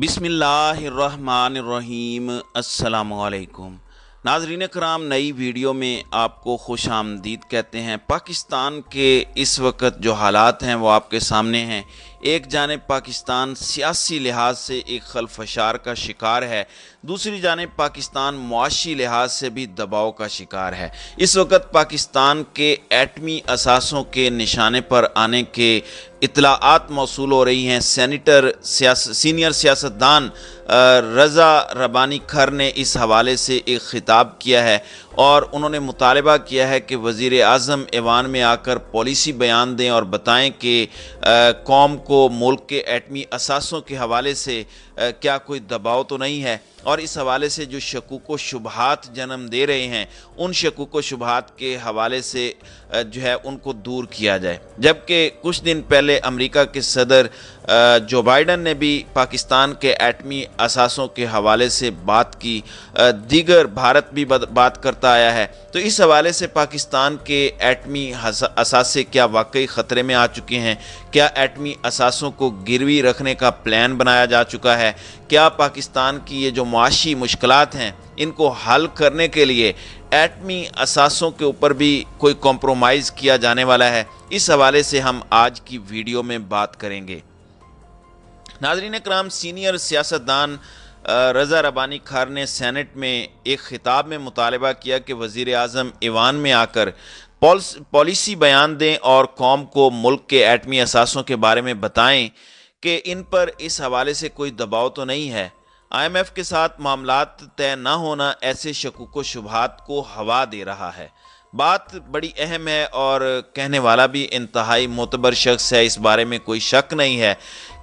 बिसमीम अल्लाम नाजरीन कराम नई वीडियो में आपको खुश आमदीद कहते हैं पाकिस्तान के इस वक्त जो हालात हैं वो आपके सामने हैं एक जानब पाकिस्तान सियासी लिहाज से एक खलफशार का शिकार है दूसरी जानब पाकिस्तान मुआशी लिहाज से भी दबाव का शिकार है इस वक्त पाकिस्तान के एटमी असासों के निशाने पर आने के इतलात मौसू हो रही हैं सैनिटर सीनियर सियासतदान रज़ा रबानी खर ने इस हवाले से एक ख़िताब किया है और उन्होंने मुतालबा किया है कि वज़ी अजम ऐवान में आकर पॉलिसी बयान दें और बताएँ कि कौम को मुल्क के एटमी असासों के हवाले से आ, क्या कोई दबाव तो नहीं है और इस हवाले से जो शकूक व शुबहत जन्म दे रहे हैं उन शकूक व शुबहत के हवाले से जो है उनको दूर किया जाए जबकि कुछ दिन पहले अमेरिका के सदर जो बाइडन ने भी पाकिस्तान के एटमी असासों के हवाले से बात की दीगर भारत भी बात करता आया है तो इस हवाले से पाकिस्तान के एटमी असासे क्या वाकई ख़तरे में आ चुके हैं क्या एटमी असासों को गिरवी रखने का प्लान बनाया जा चुका है क्या पाकिस्तान की ये जो मुआशी मुश्किल हैं इनको हल करने के लिए एटमी असासों के ऊपर भी कोई कॉम्प्रोमाइज़ किया जाने वाला है इस हवाले से हम आज की वीडियो में बात करेंगे नाजरीन कराम सीनियर सियासतदान रज़ा रबानी खार ने सैनट में एक ख़िताब में मुतालबा किया कि वज़ी अजम ईवान में आकर पॉलिसी बयान दें और कौम को मुल्क के एटमी असासों के बारे में बताएं कि इन पर इस हवाले से कोई दबाव तो नहीं है आईएमएफ के साथ मामला तय न होना ऐसे शकूक शुभात को हवा दे रहा है बात बड़ी अहम है और कहने वाला भी इंतहाई मोतबर शख्स है इस बारे में कोई शक नहीं है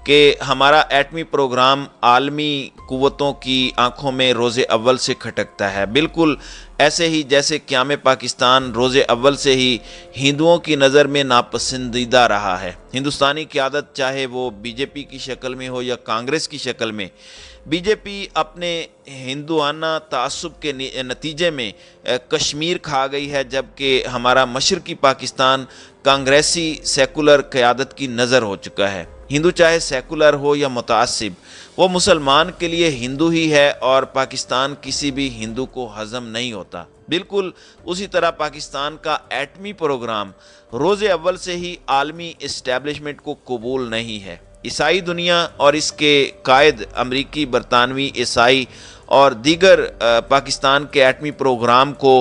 कि हमारा एटमी प्रोग्राम आलमी कुतों की आंखों में रोज़ अव्वल से खटकता है बिल्कुल ऐसे ही जैसे क्याम पाकिस्तान रोज़ अव्वल से ही हिंदुओं की नज़र में नापसंदीदा रहा है हिंदुस्तानी क्यादत चाहे वो बीजेपी की शक्ल में हो या कांग्रेस की शक्ल में बीजेपी अपने हिंदुआना तसब के नतीजे में कश्मीर खा गई है जबकि हमारा मशरकी पाकिस्तान कांग्रेसी सेकुलर क़्यादत की नज़र हो चुका है हिंदू चाहे सेकुलर हो या मुतासिब वो मुसलमान के लिए हिंदू ही है और पाकिस्तान किसी भी हिंदू को हजम नहीं होता बिल्कुल उसी तरह पाकिस्तान का एटमी प्रोग्राम रोज़ अव्वल से ही आलमी इस्टेबलिशमेंट को कबूल नहीं है ईसाई दुनिया और इसके कायद अमरीकी बरतानवी ईसाई और दीगर पाकिस्तान के एटमी प्रोग्राम को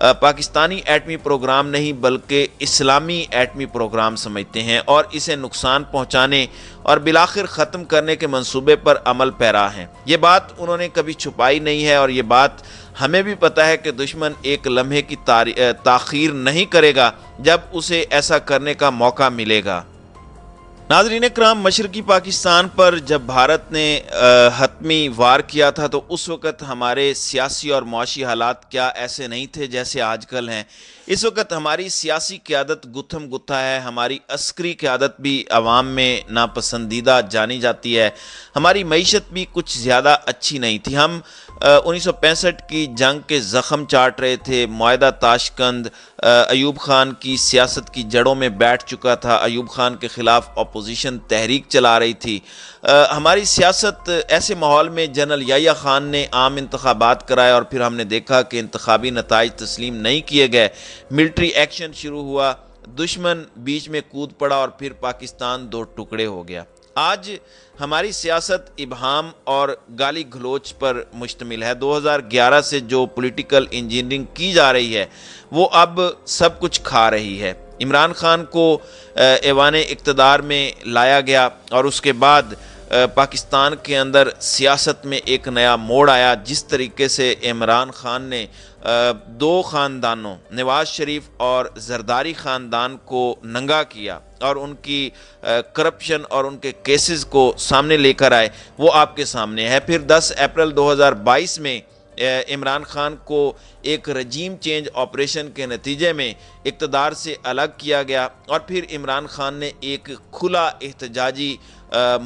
पाकिस्तानी एटमी प्रोग्राम नहीं बल्कि इस्लामी एटमी प्रोग्राम समझते हैं और इसे नुकसान पहुंचाने और बिलाखिर ख़त्म करने के मंसूबे पर अमल पैरा हैं ये बात उन्होंने कभी छुपाई नहीं है और ये बात हमें भी पता है कि दुश्मन एक लम्हे की ताखीर नहीं करेगा जब उसे ऐसा करने का मौका मिलेगा नाजरीन कराम मशरकी पाकिस्तान पर जब भारत ने हतमी वार किया था तो उस वक़्त हमारे सियासी और मुआशी हालात क्या ऐसे नहीं थे जैसे आजकल हैं इस वक्त हमारी सियासी क्यादत गुत्थम गुत्था है हमारी अस्करी क्यादत भी आवाम में नापसंदीदा जानी जाती है हमारी मीशत भी कुछ ज़्यादा अच्छी नहीं थी हम उन्नीस सौ पैंसठ की जंग के ज़ख़म चाट रहे थे माहा ताशकंद ऐब ख़ान की सियासत की जड़ों में बैठ चुका था ऐब ख़ान के ख़िलाफ़ अपोजिशन तहरीक चला रही थी आ, हमारी सियासत ऐसे माहौल में जनरल या ख़ान ने आम इंतबात कराए और फिर हमने देखा कि इंतबी नतज तस्लीम नहीं किए गए मिलिट्री एक्शन शुरू हुआ दुश्मन बीच में कूद पड़ा और फिर पाकिस्तान दो टुकड़े हो गया आज हमारी सियासत इबहम और गाली गलोच पर मुश्तमिल है 2011 से जो पॉलिटिकल इंजीनियरिंग की जा रही है वो अब सब कुछ खा रही है इमरान खान को एवान इकतदार में लाया गया और उसके बाद पाकिस्तान के अंदर सियासत में एक नया मोड़ आया जिस तरीके से इमरान खान ने दो ख़ानदानों नवाज शरीफ और जरदारी ख़ानदान को नंगा किया और उनकी करप्शन और उनके केसेस को सामने लेकर आए वो आपके सामने है फिर 10 अप्रैल 2022 में इमरान खान को एक रजीम चेंज ऑपरेशन के नतीजे में इकतदार से अलग किया गया और फिर इमरान खान ने एक खुला एहतजाजी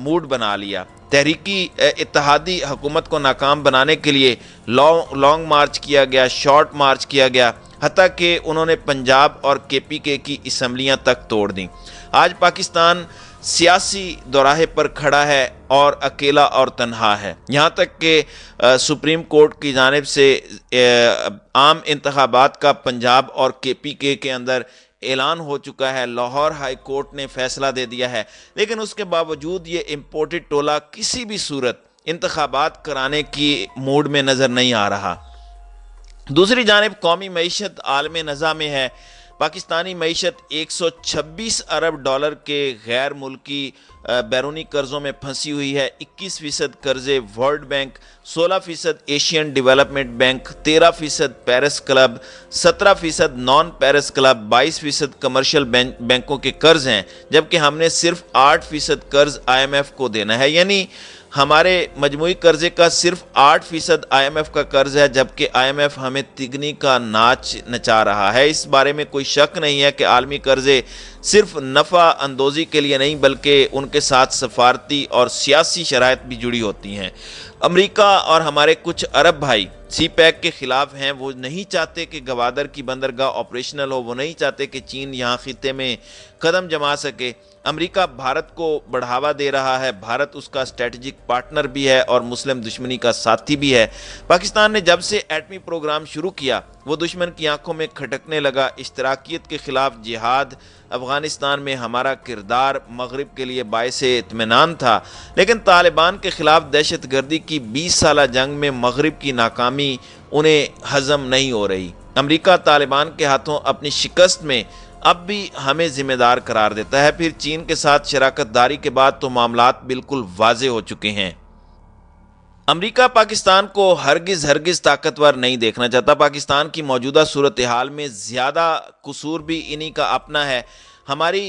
मूड बना लिया तहरीकी इतिहादी हुकूमत को नाकाम बनाने के लिए लॉन्ग लॉन्ग मार्च किया गया शॉर्ट मार्च किया गया हती कि उन्होंने पंजाब और के पी के की इसम्बलियाँ तक तोड़ दी आज पाकिस्तान सियासी दौराहे पर खड़ा है और अकेला और तन्हा है यहाँ तक कि सुप्रीम कोर्ट की जानब से आम इंतबात का पंजाब और के पी के के अंदर ऐलान हो चुका है लाहौर हाई कोर्ट ने फैसला दे दिया है लेकिन उसके बावजूद ये इम्पोर्टेड टोला किसी भी सूरत इंतबात कराने की मूड में नज़र नहीं आ रहा दूसरी जानब कौमी मीशत आलम नज़ा में है पाकिस्तानी मीशत 126 अरब डॉलर के गैर मुल्की बैरूनी कर्ज़ों में फंसी हुई है 21 फ़ीसद कर्ज़े वर्ल्ड बैंक 16 फ़ीसद एशियन डेवलपमेंट बैंक 13 फ़ीसद पेरिस क्लब 17 फ़ीसद नॉन पेरिस क्लब 22 फ़ीसद कमर्शियल बैंकों के कर्ज़ हैं जबकि हमने सिर्फ 8 फ़ीसद कर्ज़ आईएमएफ को देना है यानी हमारे मजमू कर्ज़े का सिर्फ आठ फ़ीसद आई एम एफ़ का कर्ज़ है जबकि आई एम एफ़ हमें तिगनी का नाच नचा रहा है इस बारे में कोई शक नहीं है कि आलमी कर्ज़े सिर्फ नफ़ा अंदोज़ी के लिए नहीं बल्कि उनके साथ सफारती और सियासी शरात भी जुड़ी होती हैं अमरीका और हमारे कुछ अरब भाई सी पैक के ख़िलाफ़ हैं वो नहीं चाहते कि गवादर की बंदरगाह ऑपरेशनल हो वो नहीं चाहते कि चीन यहाँ खत्े में कदम जमा सके अमेरिका भारत को बढ़ावा दे रहा है भारत उसका स्ट्रेटजिक पार्टनर भी है और मुस्लिम दुश्मनी का साथी भी है पाकिस्तान ने जब से एटमी प्रोग्राम शुरू किया वो दुश्मन की आंखों में खटकने लगा इश्तराकियत के ख़िलाफ़ जिहाद अफ़गानिस्तान में हमारा किरदार मगरब के लिए बायस इतमान था लेकिन तालिबान के ख़िलाफ़ दहशत गर्दी की बीस साल जंग में मगरब की नाकामी उन्हें हज़म नहीं हो रही अमरीका तालिबान के हाथों अपनी शिकस्त में अब भी हमें ज़िम्मेदार करार देता है फिर चीन के साथ शराकत दारी के बाद तो मामला बिल्कुल वाज हो चुके हैं अमरीका पाकिस्तान को हरगिज़ हरगिज़ ताकतवर नहीं देखना चाहता पाकिस्तान की मौजूदा सूरत हाल में ज़्यादा कसूर भी इन्हीं का अपना है हमारी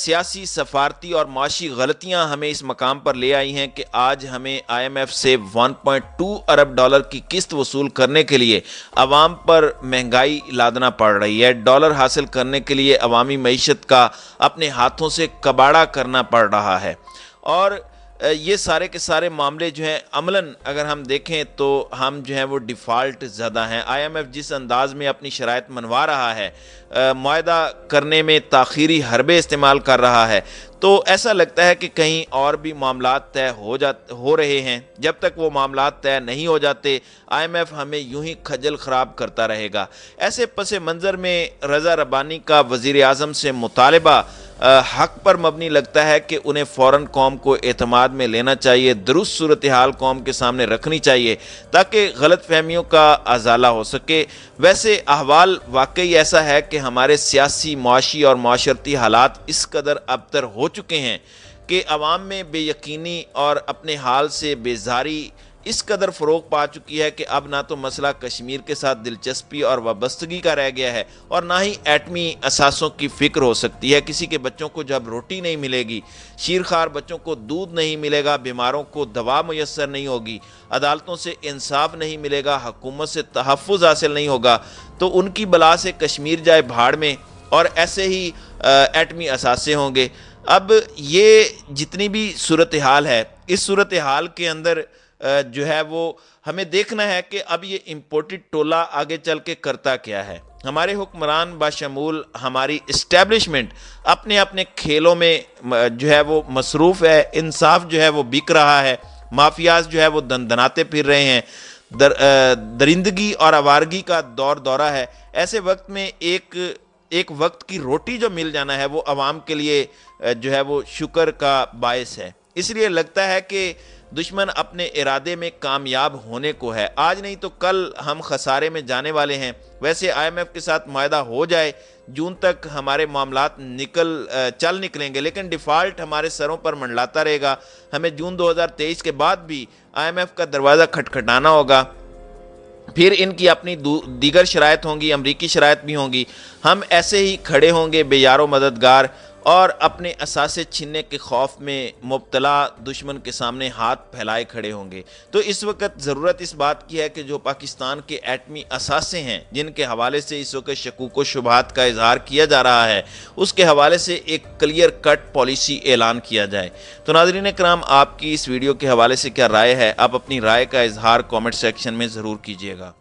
सियासी सफारती और माशी गलतियां हमें इस मकाम पर ले आई हैं कि आज हमें आईएमएफ से 1.2 अरब डॉलर की किस्त वसूल करने के लिए अवाम पर महंगाई लादना पड़ रही है डॉलर हासिल करने के लिए अवामी मीशत का अपने हाथों से कबाड़ा करना पड़ रहा है और ये सारे के सारे मामले जो हैं अमलन अगर हम देखें तो हम जो हैं वो डिफ़ाल्ट ज़्यादा हैं आईएमएफ जिस अंदाज़ में अपनी शराइ मनवा रहा है माहा करने में तख़ीरी हरबे इस्तेमाल कर रहा है तो ऐसा लगता है कि कहीं और भी मामला तय हो जा हो रहे हैं जब तक वो मामला तय नहीं हो जाते एफ़ हमें यूं ही खजल खराब करता रहेगा ऐसे पस मंज़र में रज़ा रबानी का वज़ी अजम से मुतालबा हक पर मबनी लगता है कि उन्हें फ़ौर कौम को अतमाद में लेना चाहिए दुरुस्त सूरत हाल कौम के सामने रखनी चाहिए ताकि गलत फहमियों का अजाला हो सके वैसे अहवाल वाकई ऐसा है कि हमारे सियासी माशी और माशरती हालात इस कदर अबतर हो चुके हैं कि आवाम में बेयकनी और अपने हाल से बेजारी इस कदर फ़रोग पा चुकी है कि अब ना तो मसला कश्मीर के साथ दिलचस्पी और वाबस्तगी का रह गया है और ना ही एटमी असासों की फ़िक्र हो सकती है किसी के बच्चों को जब रोटी नहीं मिलेगी शीरखार बच्चों को दूध नहीं मिलेगा बीमारों को दवा मैसर नहीं होगी अदालतों से इंसाफ नहीं मिलेगा हकूमत से तहफ़ हासिल नहीं होगा तो उनकी बला से कश्मीर जाए भाड़ में और ऐसे ही एटमी असासे होंगे अब ये जितनी भी सूरत हाल है इस सूरत हाल के अंदर जो है वो हमें देखना है कि अब ये इम्पोर्टेड टोला आगे चल के करता क्या है हमारे हुक्मरान बाशमूल हमारी इस्टेब्लिशमेंट अपने अपने खेलों में जो है वो मसरूफ़ है इंसाफ जो है वो बिक रहा है माफियाज जो है वो दन दनाते फिर रहे हैं दर, दरिंदगी और आवारगी का दौर दौरा है ऐसे वक्त में एक एक वक्त की रोटी जो मिल जाना है वो आवाम के लिए जो है वो शुक्र का बायस है इसलिए लगता है कि दुश्मन अपने इरादे में कामयाब होने को है आज नहीं तो कल हम खसारे में जाने वाले हैं वैसे आईएमएफ के साथ माह हो जाए जून तक हमारे मामला निकल चल निकलेंगे लेकिन डिफ़ॉल्ट हमारे सरों पर मंडलाता रहेगा हमें जून 2023 के बाद भी आईएमएफ का दरवाज़ा खटखटाना होगा फिर इनकी अपनी दीगर शरात होंगी अमरीकी शरात भी होंगी हम ऐसे ही खड़े होंगे बेयारो मददगार और अपने असासे छीनने के खौफ में मुबतला दुश्मन के सामने हाथ फैलाए खड़े होंगे तो इस वक्त ज़रूरत इस बात की है कि जो पाकिस्तान के एटमी असासे हैं जिनके हवाले से इस वक्त शकूक व शुभात का इजहार किया जा रहा है उसके हवाले से एक क्लियर कट पॉलिसी ऐलान किया जाए तो नाजरीन कराम आपकी इस वीडियो के हवाले से क्या राय है आप अपनी राय का इजहार कॉमेंट सेक्शन में ज़रूर कीजिएगा